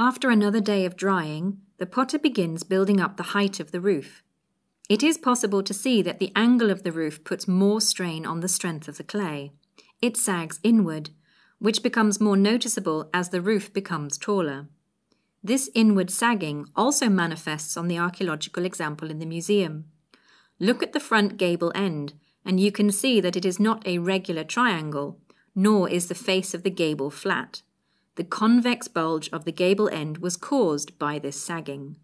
After another day of drying, the potter begins building up the height of the roof. It is possible to see that the angle of the roof puts more strain on the strength of the clay. It sags inward, which becomes more noticeable as the roof becomes taller. This inward sagging also manifests on the archaeological example in the museum. Look at the front gable end, and you can see that it is not a regular triangle, nor is the face of the gable flat the convex bulge of the gable end was caused by this sagging.